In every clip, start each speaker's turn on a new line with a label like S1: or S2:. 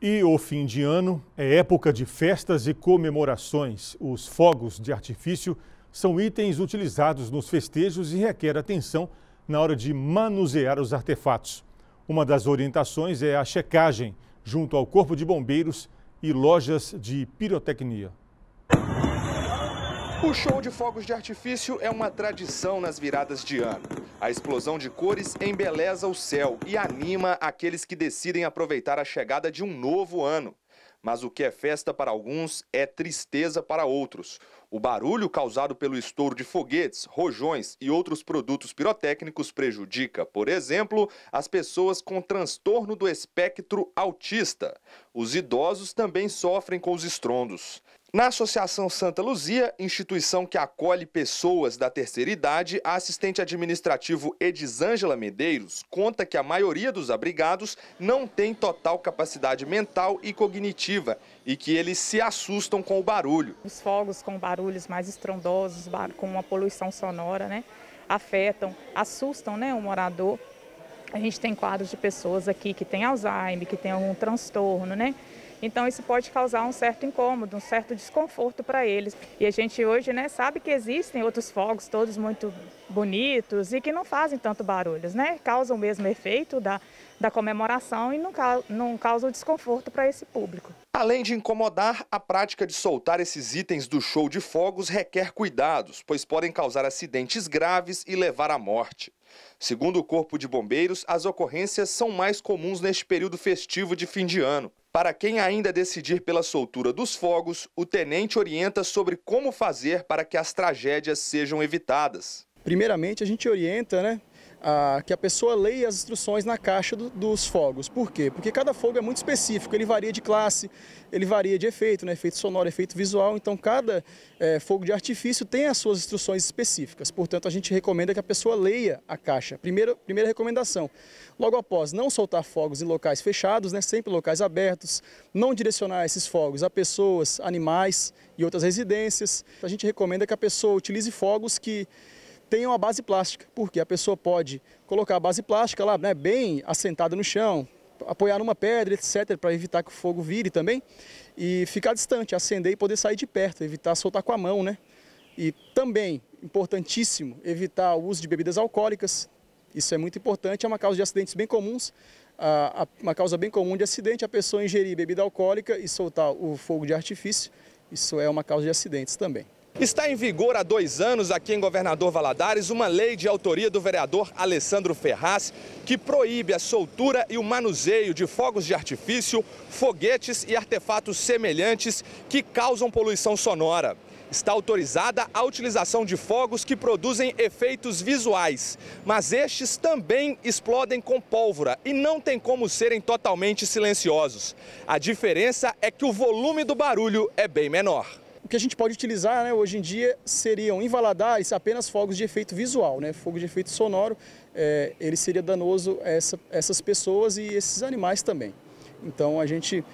S1: E o fim de ano é época de festas e comemorações. Os fogos de artifício são itens utilizados nos festejos e requer atenção na hora de manusear os artefatos. Uma das orientações é a checagem junto ao Corpo de Bombeiros e lojas de pirotecnia. O show de fogos de artifício é uma tradição nas viradas de ano. A explosão de cores embeleza o céu e anima aqueles que decidem aproveitar a chegada de um novo ano. Mas o que é festa para alguns é tristeza para outros. O barulho causado pelo estouro de foguetes, rojões e outros produtos pirotécnicos prejudica, por exemplo, as pessoas com transtorno do espectro autista. Os idosos também sofrem com os estrondos. Na Associação Santa Luzia, instituição que acolhe pessoas da terceira idade, a assistente administrativo Edisângela Medeiros conta que a maioria dos abrigados não tem total capacidade mental e cognitiva e que eles se assustam com o barulho. Os fogos com barulho barulhos mais estrondosos, com uma poluição sonora, né? afetam, assustam né, o morador. A gente tem quadros de pessoas aqui que têm Alzheimer, que têm algum transtorno, né? Então isso pode causar um certo incômodo, um certo desconforto para eles. E a gente hoje, né, sabe que existem outros fogos todos muito bonitos e que não fazem tanto barulhos, né? Causam o mesmo efeito da, da comemoração e não, não causam desconforto para esse público. Além de incomodar, a prática de soltar esses itens do show de fogos requer cuidados, pois podem causar acidentes graves e levar à morte. Segundo o Corpo de Bombeiros, as ocorrências são mais comuns neste período festivo de fim de ano. Para quem ainda decidir pela soltura dos fogos, o tenente orienta sobre como fazer para que as tragédias sejam evitadas.
S2: Primeiramente, a gente orienta, né? a, que a pessoa leia as instruções na caixa do, dos fogos. Por quê? Porque cada fogo é muito específico, ele varia de classe, ele varia de efeito, né? efeito sonoro, efeito visual, então cada é, fogo de artifício tem as suas instruções específicas. Portanto, a gente recomenda que a pessoa leia a caixa. Primeira, primeira recomendação. Logo após, não soltar fogos em locais fechados, né? sempre locais abertos, não direcionar esses fogos a pessoas, animais e outras residências. A gente recomenda que a pessoa utilize fogos que tenham a base plástica, porque a pessoa pode colocar a base plástica lá, né, bem assentada no chão, apoiar numa pedra, etc, para evitar que o fogo vire também, e ficar distante, acender e poder sair de perto, evitar soltar com a mão, né? E também, importantíssimo, evitar o uso de bebidas alcoólicas. Isso é muito importante, é uma causa de acidentes bem comuns, uma causa bem comum de acidente, a pessoa ingerir bebida alcoólica e soltar o fogo de artifício. Isso é uma causa de acidentes também.
S1: Está em vigor há dois anos aqui em Governador Valadares uma lei de autoria do vereador Alessandro Ferraz que proíbe a soltura e o manuseio de fogos de artifício, foguetes e artefatos semelhantes que causam poluição sonora. Está autorizada a utilização de fogos que produzem efeitos visuais, mas estes também explodem com pólvora e não tem como serem totalmente silenciosos. A diferença é que o volume do barulho é bem menor
S2: o que a gente pode utilizar né, hoje em dia seriam em Valadares apenas fogos de efeito visual, né, fogo de efeito sonoro, é, ele seria danoso a essa, essas pessoas e esses animais também. Então a gente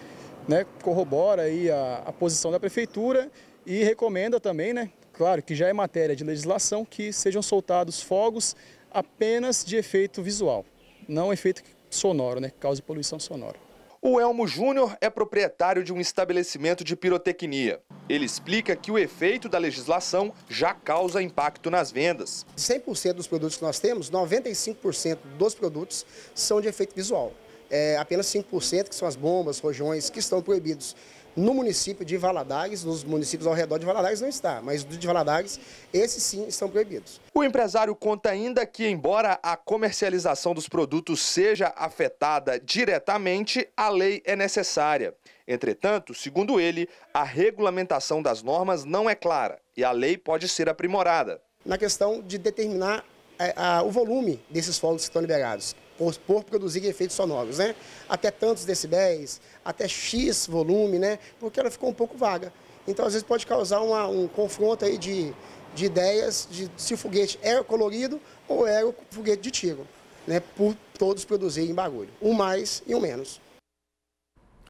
S2: né, corrobora aí a, a posição da prefeitura e recomenda também, né, claro que já é matéria de legislação, que sejam soltados fogos apenas de efeito visual, não efeito sonoro, né, que cause poluição sonora.
S1: O Elmo Júnior é proprietário de um estabelecimento de pirotecnia. Ele explica que o efeito da legislação já causa impacto nas vendas.
S3: 100% dos produtos que nós temos, 95% dos produtos são de efeito visual. É apenas 5% que são as bombas, rojões, que estão proibidos. No município de Valadares, nos municípios ao redor de Valadares não está, mas de Valadares, esses sim estão proibidos.
S1: O empresário conta ainda que, embora a comercialização dos produtos seja afetada diretamente, a lei é necessária. Entretanto, segundo ele, a regulamentação das normas não é clara e a lei pode ser aprimorada.
S3: Na questão de determinar é, a, o volume desses fogos que estão liberados por, por produzir efeitos sonoros, né? Até tantos decibéis, até X volume, né? Porque ela ficou um pouco vaga. Então, às vezes, pode causar uma, um confronto aí de, de ideias de se o foguete era é colorido ou era é o foguete de tiro, né? Por todos produzirem barulho, um mais e um menos.